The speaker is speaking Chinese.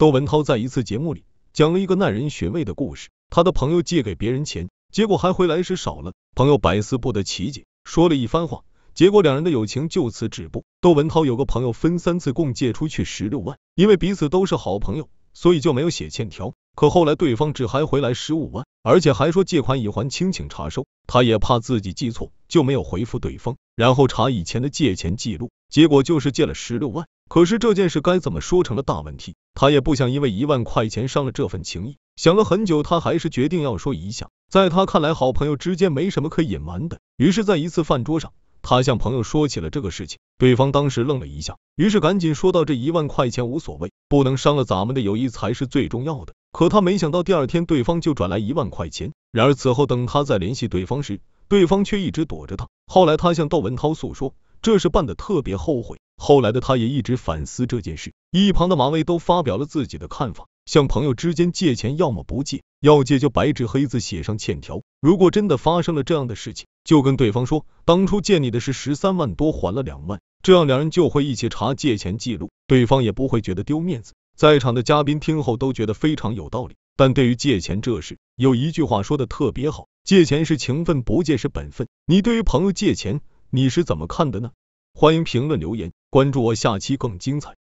窦文涛在一次节目里讲了一个耐人寻味的故事。他的朋友借给别人钱，结果还回来时少了，朋友百思不得其解，说了一番话，结果两人的友情就此止步。窦文涛有个朋友分三次共借出去十六万，因为彼此都是好朋友，所以就没有写欠条。可后来对方只还回来十五万，而且还说借款已还清，请查收。他也怕自己记错。就没有回复对方，然后查以前的借钱记录，结果就是借了十六万。可是这件事该怎么说成了大问题，他也不想因为一万块钱伤了这份情谊。想了很久，他还是决定要说一下。在他看来，好朋友之间没什么可隐瞒的。于是，在一次饭桌上，他向朋友说起了这个事情。对方当时愣了一下，于是赶紧说到：“这一万块钱无所谓，不能伤了咱们的友谊才是最重要的。”可他没想到，第二天对方就转来一万块钱。然而此后，等他再联系对方时，对方却一直躲着他。后来他向窦文涛诉说这事办得特别后悔。后来的他也一直反思这件事。一旁的马薇都发表了自己的看法：，向朋友之间借钱，要么不借，要借就白纸黑字写上欠条。如果真的发生了这样的事情，就跟对方说，当初借你的是十三万多，还了两万，这样两人就会一起查借钱记录，对方也不会觉得丢面子。在场的嘉宾听后都觉得非常有道理。但对于借钱这事，有一句话说的特别好：借钱是情分，不借是本分。你对于朋友借钱，你是怎么看的呢？欢迎评论留言，关注我，下期更精彩。